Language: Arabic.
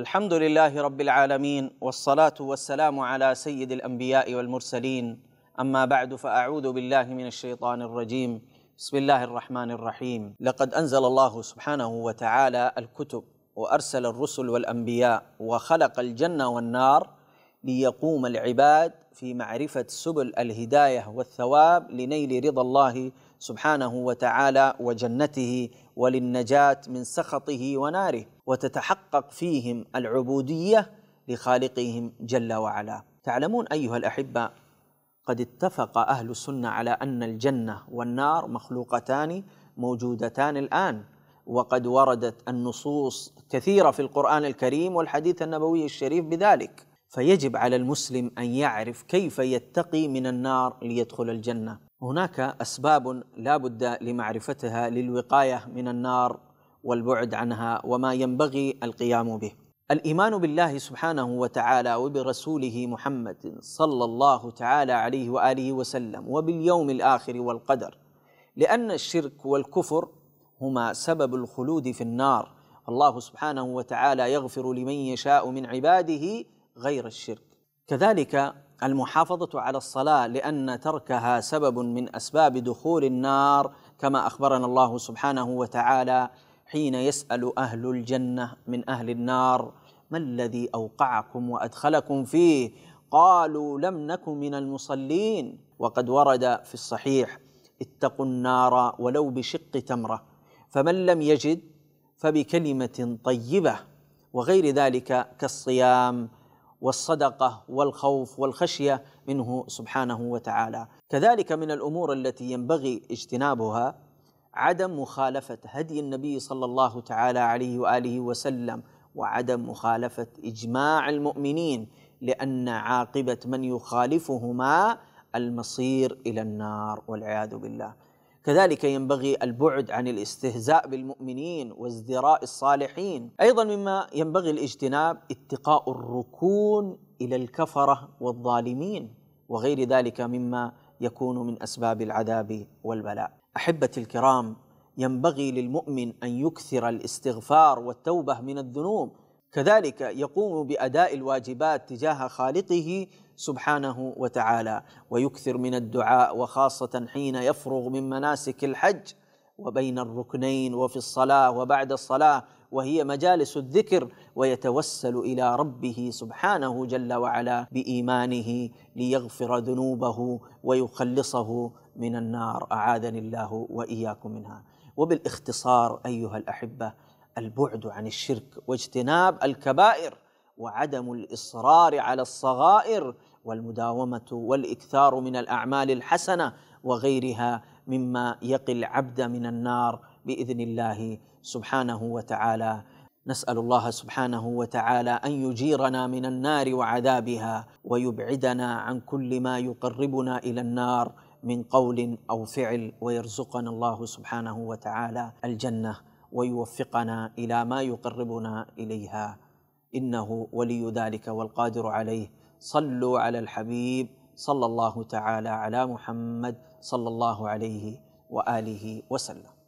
الحمد لله رب العالمين والصلاه والسلام على سيد الانبياء والمرسلين اما بعد فاعوذ بالله من الشيطان الرجيم بسم الله الرحمن الرحيم لقد انزل الله سبحانه وتعالى الكتب وارسل الرسل والانبياء وخلق الجنه والنار ليقوم العباد في معرفة سبل الهداية والثواب لنيل رضا الله سبحانه وتعالى وجنته وللنجاة من سخطه وناره وتتحقق فيهم العبودية لخالقهم جل وعلا. تعلمون أيها الأحبة قد اتفق أهل السنة على أن الجنة والنار مخلوقتان موجودتان الآن وقد وردت النصوص كثيرة في القرآن الكريم والحديث النبوي الشريف بذلك فيجب على المسلم ان يعرف كيف يتقي من النار ليدخل الجنه هناك اسباب لا بد لمعرفتها للوقايه من النار والبعد عنها وما ينبغي القيام به الايمان بالله سبحانه وتعالى وبرسوله محمد صلى الله تعالى عليه واله وسلم وباليوم الاخر والقدر لان الشرك والكفر هما سبب الخلود في النار الله سبحانه وتعالى يغفر لمن يشاء من عباده غير الشرك كذلك المحافظة على الصلاة لأن تركها سبب من أسباب دخول النار كما أخبرنا الله سبحانه وتعالى حين يسأل أهل الجنة من أهل النار ما الذي أوقعكم وأدخلكم فيه قالوا لم نك من المصلين وقد ورد في الصحيح اتقوا النار ولو بشق تمرة فمن لم يجد فبكلمة طيبة وغير ذلك كالصيام والصدقه والخوف والخشيه منه سبحانه وتعالى كذلك من الامور التي ينبغي اجتنابها عدم مخالفه هدي النبي صلى الله تعالى عليه واله وسلم وعدم مخالفه اجماع المؤمنين لان عاقبه من يخالفهما المصير الى النار والعياذ بالله كذلك ينبغي البعد عن الاستهزاء بالمؤمنين وازدراء الصالحين ايضا مما ينبغي الاجتناب اتقاء الركون الى الكفره والظالمين وغير ذلك مما يكون من اسباب العذاب والبلاء احبتي الكرام ينبغي للمؤمن ان يكثر الاستغفار والتوبه من الذنوب كذلك يقوم باداء الواجبات تجاه خالقه سبحانه وتعالى ويكثر من الدعاء وخاصه حين يفرغ من مناسك الحج وبين الركنين وفي الصلاه وبعد الصلاه وهي مجالس الذكر ويتوسل الى ربه سبحانه جل وعلا بايمانه ليغفر ذنوبه ويخلصه من النار اعاذني الله واياكم منها وبالاختصار ايها الاحبه البعد عن الشرك واجتناب الكبائر وعدم الاصرار على الصغائر والمداومه والاكثار من الاعمال الحسنه وغيرها مما يقي العبد من النار باذن الله سبحانه وتعالى نسال الله سبحانه وتعالى ان يجيرنا من النار وعذابها ويبعدنا عن كل ما يقربنا الى النار من قول او فعل ويرزقنا الله سبحانه وتعالى الجنه ويوفقنا الى ما يقربنا اليها انه ولي ذلك والقادر عليه صلوا على الحبيب صلى الله تعالى على محمد صلى الله عليه واله وسلم